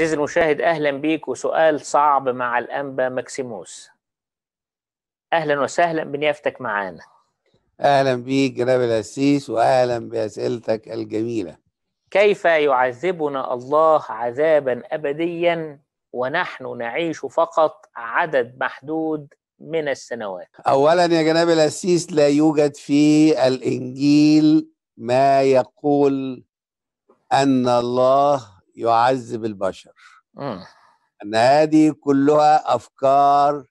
عزيزي المشاهد اهلا بيك وسؤال صعب مع الانبا ماكسيموس اهلا وسهلا بنيافتك معانا اهلا بيك جناب الاسيس واهلا باسئلتك الجميله كيف يعذبنا الله عذابا ابديا ونحن نعيش فقط عدد محدود من السنوات اولا يا جناب الاسيس لا يوجد في الانجيل ما يقول ان الله يعذب البشر أن هذه كلها أفكار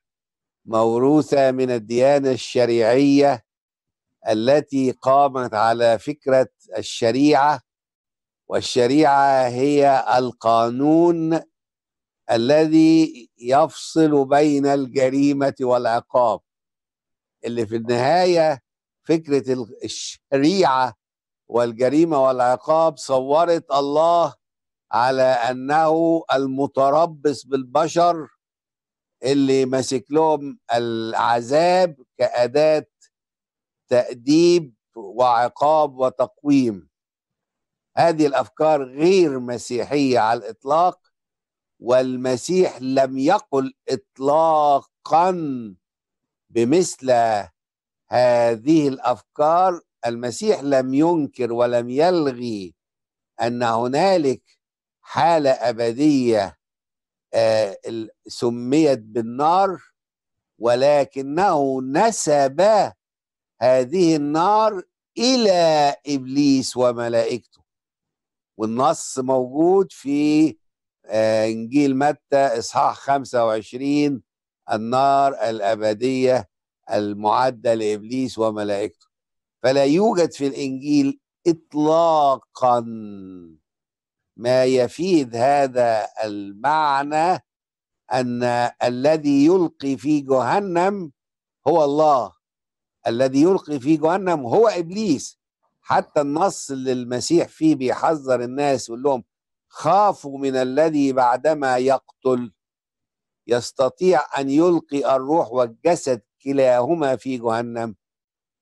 موروثة من الديانة الشريعية التي قامت على فكرة الشريعة والشريعة هي القانون الذي يفصل بين الجريمة والعقاب اللي في النهاية فكرة الشريعة والجريمة والعقاب صورت الله على انه المتربص بالبشر اللي ماسك لهم العذاب كاداه تاديب وعقاب وتقويم هذه الافكار غير مسيحيه على الاطلاق والمسيح لم يقل اطلاقا بمثل هذه الافكار المسيح لم ينكر ولم يلغي ان هنالك حاله ابديه آه، سميت بالنار ولكنه نسب هذه النار الى ابليس وملائكته والنص موجود في آه، انجيل متى اصحاح 25 النار الابديه المعده لابليس وملائكته فلا يوجد في الانجيل اطلاقا ما يفيد هذا المعنى ان الذي يلقي في جهنم هو الله الذي يلقي في جهنم هو ابليس حتى النص اللي المسيح فيه بيحذر الناس يقول لهم خافوا من الذي بعدما يقتل يستطيع ان يلقي الروح والجسد كلاهما في جهنم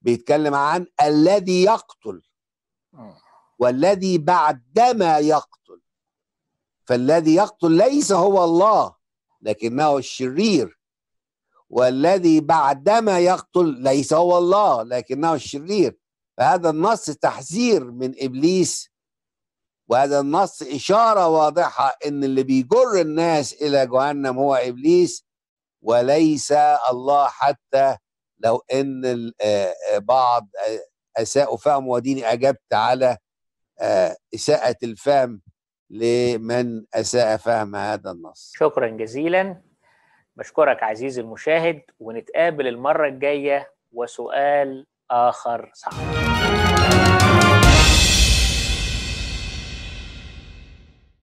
بيتكلم عن الذي يقتل آه. والذي بعدما يقتل فالذي يقتل ليس هو الله لكنه الشرير والذي بعدما يقتل ليس هو الله لكنه الشرير فهذا النص تحذير من ابليس وهذا النص اشاره واضحه ان اللي بيجر الناس الى جهنم هو ابليس وليس الله حتى لو ان آه، آه، بعض آه، اساءوا فهم وديني اجبت على اساءه الفهم لمن اساء فهم هذا النص شكرا جزيلا بشكرك عزيزي المشاهد ونتقابل المره الجايه وسؤال اخر صعب